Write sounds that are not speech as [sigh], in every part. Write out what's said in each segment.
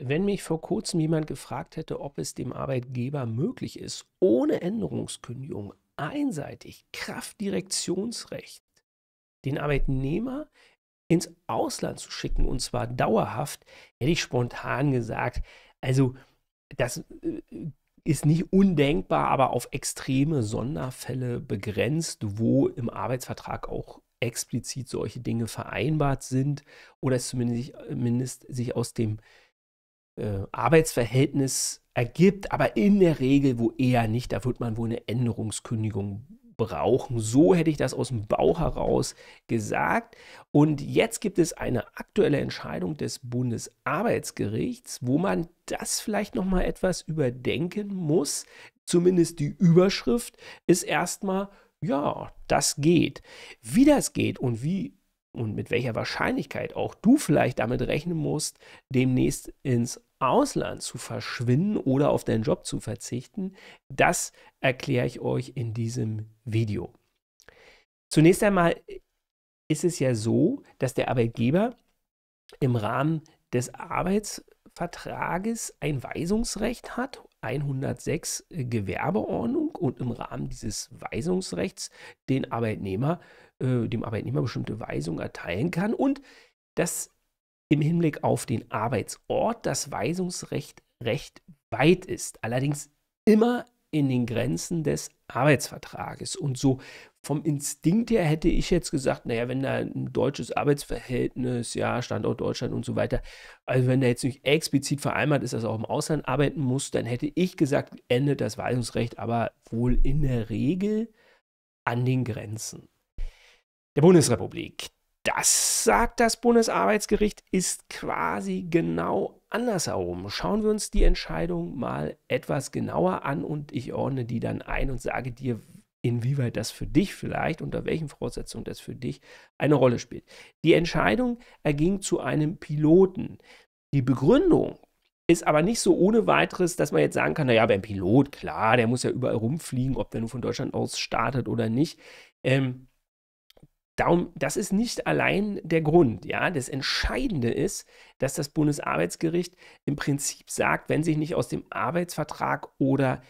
Wenn mich vor kurzem jemand gefragt hätte, ob es dem Arbeitgeber möglich ist, ohne Änderungskündigung einseitig Kraftdirektionsrecht den Arbeitnehmer ins Ausland zu schicken und zwar dauerhaft, hätte ich spontan gesagt, also das äh, ist nicht undenkbar, aber auf extreme Sonderfälle begrenzt, wo im Arbeitsvertrag auch explizit solche Dinge vereinbart sind oder es zumindest sich äh, aus dem äh, Arbeitsverhältnis ergibt, aber in der Regel wo eher nicht. Da wird man wohl eine Änderungskündigung brauchen. So hätte ich das aus dem Bauch heraus gesagt. Und jetzt gibt es eine aktuelle Entscheidung des Bundesarbeitsgerichts, wo man das vielleicht noch mal etwas überdenken muss. Zumindest die Überschrift ist erstmal ja, das geht. Wie das geht und wie und mit welcher Wahrscheinlichkeit auch du vielleicht damit rechnen musst, demnächst ins Ausland zu verschwinden oder auf deinen Job zu verzichten, das erkläre ich euch in diesem Video. Zunächst einmal ist es ja so, dass der Arbeitgeber im Rahmen des Arbeitsvertrages ein Weisungsrecht hat, 106 Gewerbeordnung und im Rahmen dieses Weisungsrechts den Arbeitnehmer, äh, dem Arbeitnehmer bestimmte Weisungen erteilen kann und das im Hinblick auf den Arbeitsort das Weisungsrecht recht weit ist, allerdings immer in den Grenzen des Arbeitsvertrages. Und so vom Instinkt her hätte ich jetzt gesagt, naja, wenn da ein deutsches Arbeitsverhältnis, ja, Standort Deutschland und so weiter, also wenn da jetzt nicht explizit vereinbart ist, dass er auch im Ausland arbeiten muss, dann hätte ich gesagt, endet das Weisungsrecht aber wohl in der Regel an den Grenzen der Bundesrepublik. Das, sagt das Bundesarbeitsgericht, ist quasi genau andersherum. Schauen wir uns die Entscheidung mal etwas genauer an und ich ordne die dann ein und sage dir, inwieweit das für dich vielleicht, unter welchen Voraussetzungen das für dich eine Rolle spielt. Die Entscheidung erging zu einem Piloten. Die Begründung ist aber nicht so ohne weiteres, dass man jetzt sagen kann, naja, beim Pilot, klar, der muss ja überall rumfliegen, ob der nur von Deutschland aus startet oder nicht. Ähm, Darum, das ist nicht allein der Grund. Ja, das Entscheidende ist, dass das Bundesarbeitsgericht im Prinzip sagt, wenn sich nicht aus dem Arbeitsvertrag oder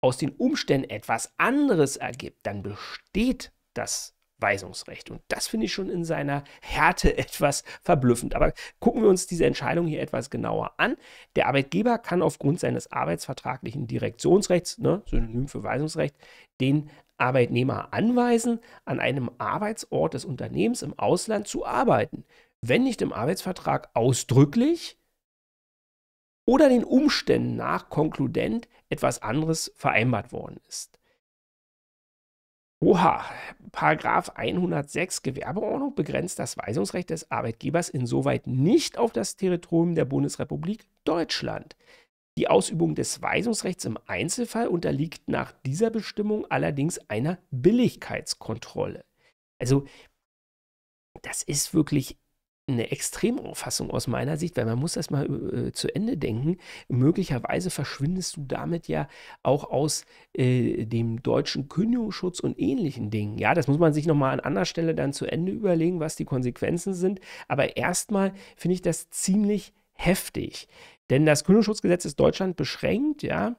aus den Umständen etwas anderes ergibt, dann besteht das Weisungsrecht. Und das finde ich schon in seiner Härte [laughs] etwas verblüffend. Aber gucken wir uns diese Entscheidung hier etwas genauer an. Der Arbeitgeber kann aufgrund seines arbeitsvertraglichen Direktionsrechts, ne, Synonym für Weisungsrecht, den Arbeitnehmer anweisen, an einem Arbeitsort des Unternehmens im Ausland zu arbeiten, wenn nicht im Arbeitsvertrag ausdrücklich oder den Umständen nach konkludent etwas anderes vereinbart worden ist. Oha, Paragraf 106 Gewerbeordnung begrenzt das Weisungsrecht des Arbeitgebers insoweit nicht auf das Territorium der Bundesrepublik Deutschland. Die Ausübung des Weisungsrechts im Einzelfall unterliegt nach dieser Bestimmung allerdings einer Billigkeitskontrolle. Also das ist wirklich eine Extremauffassung aus meiner Sicht, weil man muss das mal äh, zu Ende denken. Möglicherweise verschwindest du damit ja auch aus äh, dem deutschen Kündigungsschutz und ähnlichen Dingen. Ja, das muss man sich nochmal an anderer Stelle dann zu Ende überlegen, was die Konsequenzen sind. Aber erstmal finde ich das ziemlich heftig. Denn das Gründungsschutzgesetz ist Deutschland beschränkt, ja.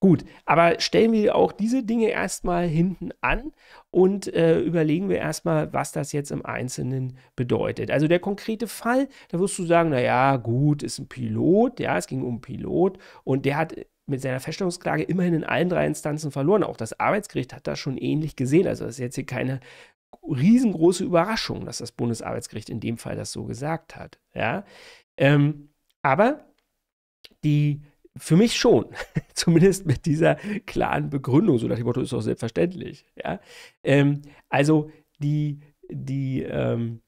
Gut, aber stellen wir auch diese Dinge erstmal hinten an und äh, überlegen wir erstmal, was das jetzt im Einzelnen bedeutet. Also der konkrete Fall, da wirst du sagen, naja, gut, ist ein Pilot, ja, es ging um einen Pilot und der hat mit seiner Feststellungsklage immerhin in allen drei Instanzen verloren. Auch das Arbeitsgericht hat das schon ähnlich gesehen. Also das ist jetzt hier keine riesengroße Überraschung, dass das Bundesarbeitsgericht in dem Fall das so gesagt hat. Ja? Ähm, aber die für mich schon, [laughs] zumindest mit dieser klaren Begründung, so nach dem Motto ist auch selbstverständlich. Ja? Ähm, also die, die, ähm,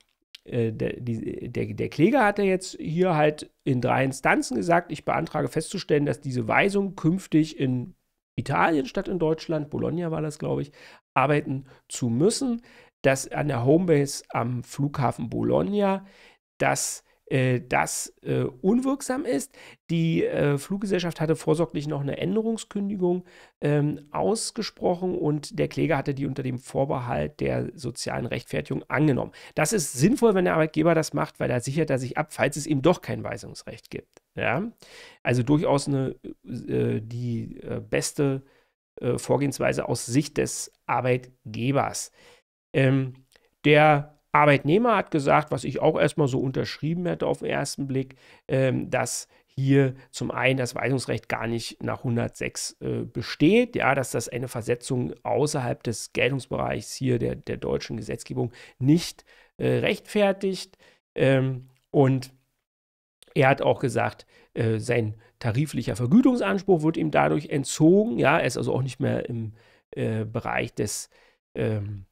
äh, der, die, der, der Kläger hatte jetzt hier halt in drei Instanzen gesagt, ich beantrage festzustellen, dass diese Weisung künftig in Italien statt in Deutschland, Bologna war das, glaube ich, arbeiten zu müssen, dass an der Homebase am Flughafen Bologna, dass äh, das äh, unwirksam ist. Die äh, Fluggesellschaft hatte vorsorglich noch eine Änderungskündigung ähm, ausgesprochen und der Kläger hatte die unter dem Vorbehalt der sozialen Rechtfertigung angenommen. Das ist sinnvoll, wenn der Arbeitgeber das macht, weil da sichert er sich ab, falls es ihm doch kein Weisungsrecht gibt. Ja? Also durchaus eine, äh, die äh, beste Vorgehensweise aus Sicht des Arbeitgebers. Ähm, der Arbeitnehmer hat gesagt, was ich auch erstmal so unterschrieben hätte auf den ersten Blick, ähm, dass hier zum einen das Weisungsrecht gar nicht nach 106 äh, besteht, ja, dass das eine Versetzung außerhalb des Geltungsbereichs hier der, der deutschen Gesetzgebung nicht äh, rechtfertigt. Ähm, und er hat auch gesagt, äh, sein tariflicher Vergütungsanspruch wird ihm dadurch entzogen. Ja, er ist also auch nicht mehr im äh, Bereich des ähm,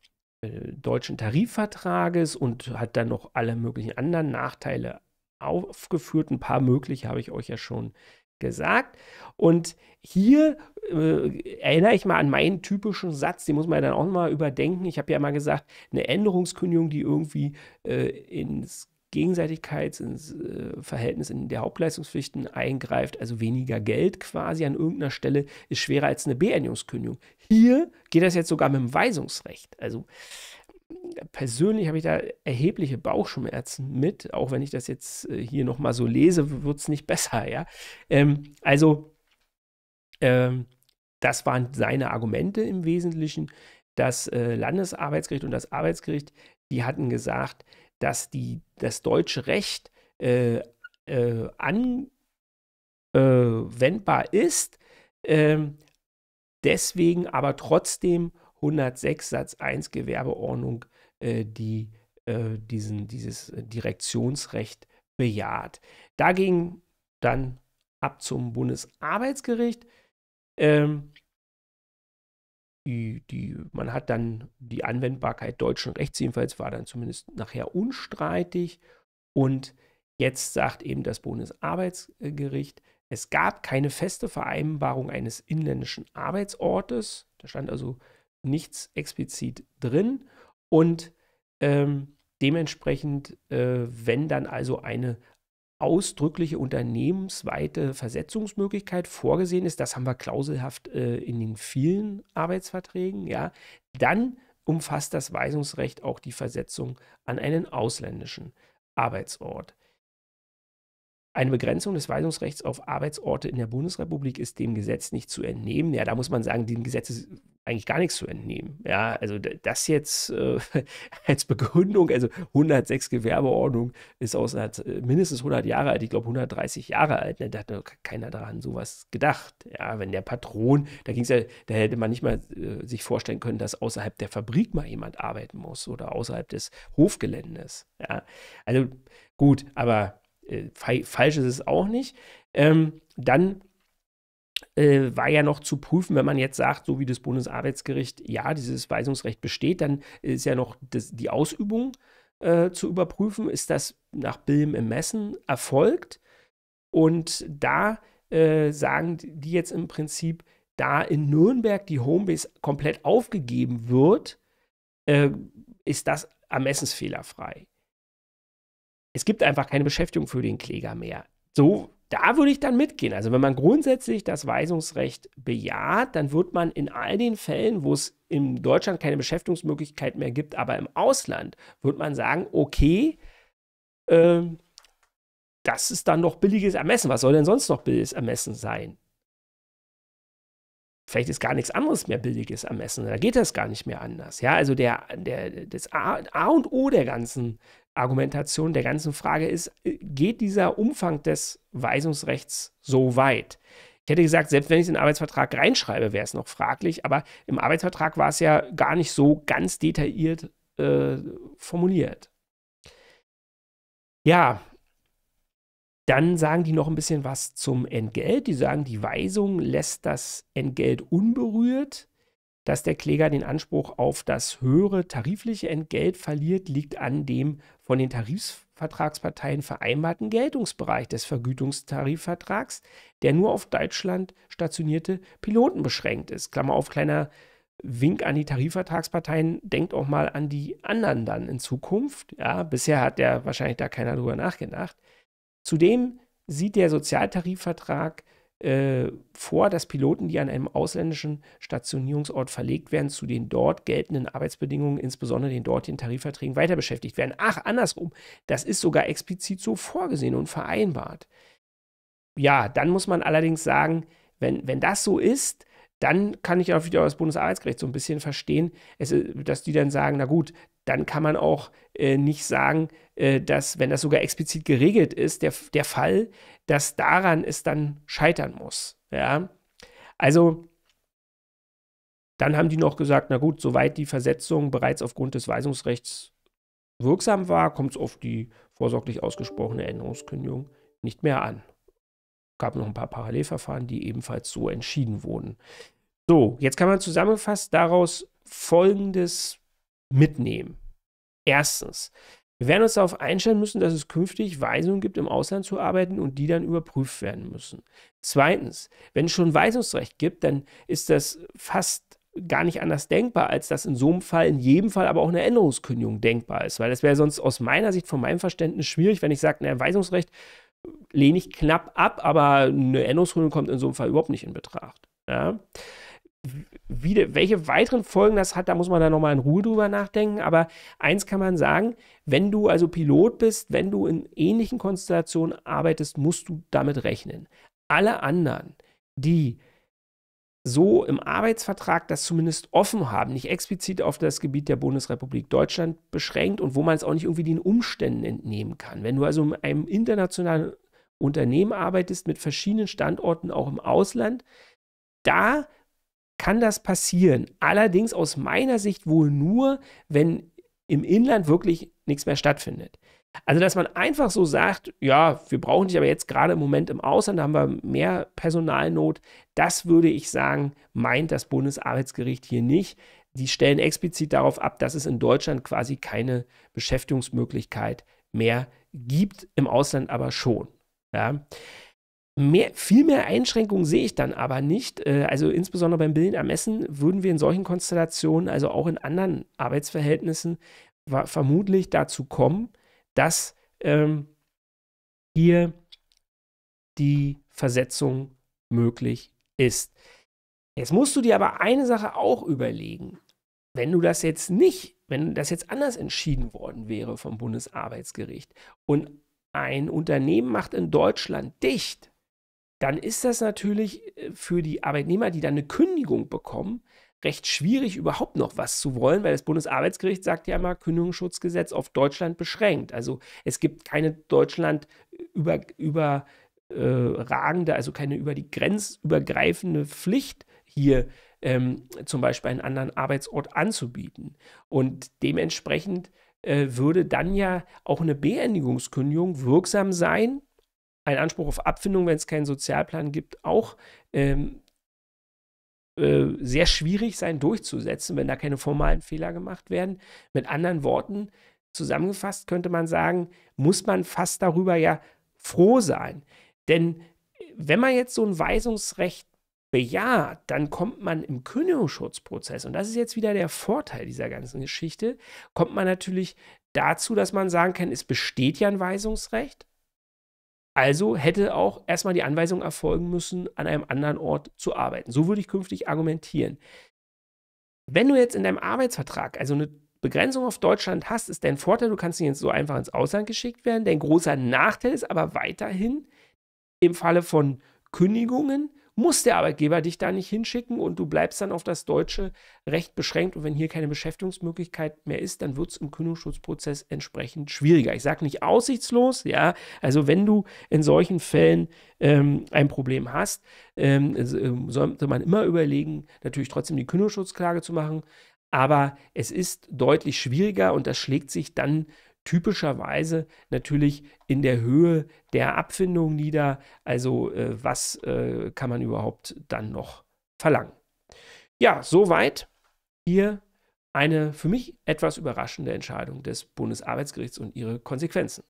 äh, deutschen Tarifvertrages und hat dann noch alle möglichen anderen Nachteile aufgeführt. Ein paar mögliche habe ich euch ja schon gesagt. Und hier äh, erinnere ich mal an meinen typischen Satz, den muss man ja dann auch mal überdenken. Ich habe ja mal gesagt, eine Änderungskündigung, die irgendwie äh, ins Gegenseitigkeitsverhältnis äh, in der Hauptleistungspflichten eingreift, also weniger Geld quasi an irgendeiner Stelle, ist schwerer als eine Beendigungskündigung. Hier geht das jetzt sogar mit dem Weisungsrecht. Also persönlich habe ich da erhebliche Bauchschmerzen mit, auch wenn ich das jetzt äh, hier nochmal so lese, wird es nicht besser, ja. Ähm, also, ähm, das waren seine Argumente im Wesentlichen. Das äh, Landesarbeitsgericht und das Arbeitsgericht, die hatten gesagt, dass die, das deutsche Recht äh, äh, anwendbar ist, ähm, deswegen aber trotzdem 106 Satz 1 Gewerbeordnung äh, die, äh, diesen, dieses Direktionsrecht bejaht. Dagegen dann ab zum Bundesarbeitsgericht. Ähm, die, man hat dann die Anwendbarkeit deutschen Rechts, jedenfalls war dann zumindest nachher unstreitig. Und jetzt sagt eben das Bundesarbeitsgericht, es gab keine feste Vereinbarung eines inländischen Arbeitsortes. Da stand also nichts explizit drin. Und ähm, dementsprechend, äh, wenn dann also eine ausdrückliche unternehmensweite Versetzungsmöglichkeit vorgesehen ist. Das haben wir klauselhaft äh, in den vielen Arbeitsverträgen. Ja, dann umfasst das Weisungsrecht auch die Versetzung an einen ausländischen Arbeitsort. Eine Begrenzung des Weisungsrechts auf Arbeitsorte in der Bundesrepublik ist dem Gesetz nicht zu entnehmen. Ja, da muss man sagen, dem Gesetzes eigentlich gar nichts zu entnehmen. Ja, also das jetzt äh, [laughs] als Begründung, also 106 Gewerbeordnung ist aus hat äh, mindestens 100 Jahre alt, ich glaube 130 Jahre alt. Ne? Da hat doch keiner daran sowas gedacht. Ja, wenn der Patron, da ging's ja, da hätte man nicht mal äh, sich vorstellen können, dass außerhalb der Fabrik mal jemand arbeiten muss oder außerhalb des Hofgeländes. Ja, also gut, aber äh, fa falsch ist es auch nicht. Ähm, dann äh, war ja noch zu prüfen, wenn man jetzt sagt, so wie das Bundesarbeitsgericht, ja, dieses Weisungsrecht besteht, dann ist ja noch das, die Ausübung äh, zu überprüfen, ist das nach Bilm Ermessen erfolgt. Und da äh, sagen die jetzt im Prinzip, da in Nürnberg die Homebase komplett aufgegeben wird, äh, ist das ermessensfehlerfrei. Es gibt einfach keine Beschäftigung für den Kläger mehr. So da würde ich dann mitgehen. Also wenn man grundsätzlich das Weisungsrecht bejaht, dann wird man in all den Fällen, wo es in Deutschland keine Beschäftigungsmöglichkeit mehr gibt, aber im Ausland, wird man sagen, okay, äh, das ist dann noch billiges Ermessen. Was soll denn sonst noch billiges Ermessen sein? Vielleicht ist gar nichts anderes mehr billiges Ermessen. Da geht das gar nicht mehr anders. Ja, also der, der, das A, A und O der ganzen Argumentation der ganzen Frage ist, äh, geht dieser Umfang des Weisungsrechts so weit? Ich hätte gesagt, selbst wenn ich es in den Arbeitsvertrag reinschreibe, wäre es noch fraglich, aber im Arbeitsvertrag war es ja gar nicht so ganz detailliert äh, formuliert. Ja, dann sagen die noch ein bisschen was zum Entgelt. Die sagen, die Weisung lässt das Entgelt unberührt. Dass der Kläger den Anspruch auf das höhere tarifliche Entgelt verliert, liegt an dem von den Tarifvertragsparteien vereinbarten Geltungsbereich des Vergütungstarifvertrags, der nur auf Deutschland stationierte Piloten beschränkt ist. Klammer auf, kleiner Wink an die Tarifvertragsparteien, denkt auch mal an die anderen dann in Zukunft. Ja, bisher hat ja wahrscheinlich da keiner drüber nachgedacht. Zudem sieht der Sozialtarifvertrag äh, vor, dass Piloten, die an einem ausländischen Stationierungsort verlegt werden, zu den dort geltenden Arbeitsbedingungen, insbesondere den dortigen Tarifverträgen, weiter beschäftigt werden. Ach, andersrum, das ist sogar explizit so vorgesehen und vereinbart. Ja, dann muss man allerdings sagen, wenn, wenn das so ist, dann kann ich auch wieder das Bundesarbeitsgericht so ein bisschen verstehen, es, dass die dann sagen, na gut, dann kann man auch äh, nicht sagen, äh, dass, wenn das sogar explizit geregelt ist, der, der Fall, dass daran es dann scheitern muss. Ja? Also, dann haben die noch gesagt, na gut, soweit die Versetzung bereits aufgrund des Weisungsrechts wirksam war, kommt es auf die vorsorglich ausgesprochene Änderungskündigung nicht mehr an. Es Gab noch ein paar Parallelverfahren, die ebenfalls so entschieden wurden. So, jetzt kann man zusammengefasst daraus folgendes mitnehmen. Erstens, wir werden uns darauf einstellen müssen, dass es künftig Weisungen gibt, im Ausland zu arbeiten und die dann überprüft werden müssen. Zweitens, wenn es schon Weisungsrecht gibt, dann ist das fast gar nicht anders denkbar, als dass in so einem Fall, in jedem Fall aber auch eine Änderungskündigung denkbar ist. Weil das wäre sonst aus meiner Sicht, von meinem Verständnis schwierig, wenn ich sage, ein Weisungsrecht lehne ich knapp ab, aber eine Änderungskündigung kommt in so einem Fall überhaupt nicht in Betracht. Ja? wie, welche weiteren Folgen das hat, da muss man dann nochmal in Ruhe drüber nachdenken. Aber eins kann man sagen, wenn du also Pilot bist, wenn du in ähnlichen Konstellationen arbeitest, musst du damit rechnen. Alle anderen, die so im Arbeitsvertrag das zumindest offen haben, nicht explizit auf das Gebiet der Bundesrepublik Deutschland beschränkt und wo man es auch nicht irgendwie den Umständen entnehmen kann. Wenn du also in einem internationalen Unternehmen arbeitest mit verschiedenen Standorten auch im Ausland, da kann das passieren. Allerdings aus meiner Sicht wohl nur, wenn im Inland wirklich nichts mehr stattfindet. Also, dass man einfach so sagt, ja, wir brauchen dich aber jetzt gerade im Moment im Ausland, da haben wir mehr Personalnot, das würde ich sagen, meint das Bundesarbeitsgericht hier nicht. Die stellen explizit darauf ab, dass es in Deutschland quasi keine Beschäftigungsmöglichkeit mehr gibt, im Ausland aber schon. Ja. Mehr, viel mehr Einschränkungen sehe ich dann aber nicht. Äh, also insbesondere beim Billen am Essen würden wir in solchen Konstellationen, also auch in anderen Arbeitsverhältnissen, vermutlich dazu kommen, dass ähm, hier die Versetzung möglich ist. Jetzt musst du dir aber eine Sache auch überlegen. Wenn du das jetzt nicht, wenn das jetzt anders entschieden worden wäre vom Bundesarbeitsgericht und ein Unternehmen macht in Deutschland dicht, dann ist das natürlich äh, für die Arbeitnehmer, die dann eine Kündigung bekommen, recht schwierig, überhaupt noch was zu wollen, weil das Bundesarbeitsgericht sagt ja immer, Kündigungsschutzgesetz auf Deutschland beschränkt. Also es gibt keine Deutschland über, überragende, äh, also keine über die übergreifende Pflicht hier ähm, zum Beispiel einen anderen Arbeitsort anzubieten. Und dementsprechend äh, würde dann ja auch eine Beendigungskündigung wirksam sein, ein Anspruch auf Abfindung, wenn es keinen Sozialplan gibt, auch ähm, äh, sehr schwierig sein durchzusetzen, wenn da keine formalen Fehler gemacht werden. Mit anderen Worten, zusammengefasst könnte man sagen, muss man fast darüber ja froh sein. Denn äh, wenn man jetzt so ein Weisungsrecht bejaht, dann kommt man im Kündigungsschutzprozess, und das ist jetzt wieder der Vorteil dieser ganzen Geschichte, kommt man natürlich dazu, dass man sagen kann, es besteht ja ein Weisungsrecht, also hätte auch erstmal die Anweisung erfolgen müssen, an einem anderen Ort zu arbeiten. So würde ich künftig argumentieren. Wenn du jetzt in deinem Arbeitsvertrag also eine Begrenzung auf Deutschland hast, ist dein Vorteil, du kannst nicht jetzt so einfach ins Ausland geschickt werden. Dein großer Nachteil ist aber weiterhin im Falle von Kündigungen muss der Arbeitgeber dich da nicht hinschicken und du bleibst dann auf das deutsche Recht beschränkt. Und wenn hier keine Beschäftigungsmöglichkeit mehr ist, dann wird es im Kündigungsschutzprozess entsprechend schwieriger. Ich sage nicht aussichtslos, ja. Also wenn du in solchen Fällen ähm, ein Problem hast, ähm, ähm, sollte man immer überlegen, natürlich trotzdem die Kündigungsschutzklage zu machen. Aber es ist deutlich schwieriger und das schlägt sich dann typischerweise natürlich in der Höhe der Abfindung nieder. Also äh, was äh, kann man überhaupt dann noch verlangen? Ja, soweit hier eine für mich etwas überraschende Entscheidung des Bundesarbeitsgerichts und ihre Konsequenzen.